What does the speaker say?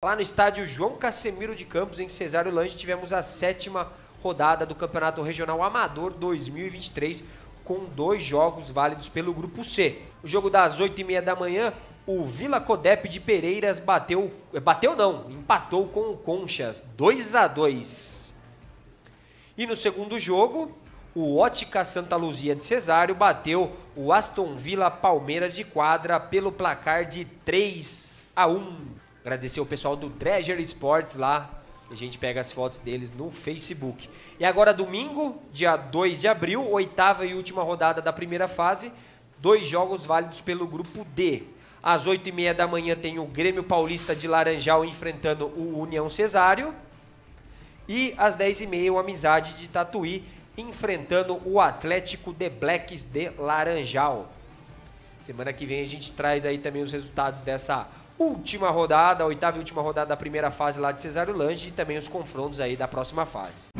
Lá no estádio João Casemiro de Campos, em Cesário Lange, tivemos a sétima rodada do Campeonato Regional Amador 2023, com dois jogos válidos pelo Grupo C. O jogo das 8h30 da manhã, o Vila Codep de Pereiras bateu. Eh, bateu não, empatou com o Conchas, 2 a 2 E no segundo jogo, o Ótica Santa Luzia de Cesário bateu o Aston Villa Palmeiras de quadra pelo placar de 3 a 1 Agradecer o pessoal do Treasure Sports lá. A gente pega as fotos deles no Facebook. E agora, domingo, dia 2 de abril, oitava e última rodada da primeira fase. Dois jogos válidos pelo grupo D. Às 8h30 da manhã tem o Grêmio Paulista de Laranjal enfrentando o União Cesário. E às 10h30 o Amizade de Tatuí enfrentando o Atlético de Blacks de Laranjal. Semana que vem a gente traz aí também os resultados dessa última rodada, a oitava e última rodada da primeira fase lá de Cesário Lange e também os confrontos aí da próxima fase.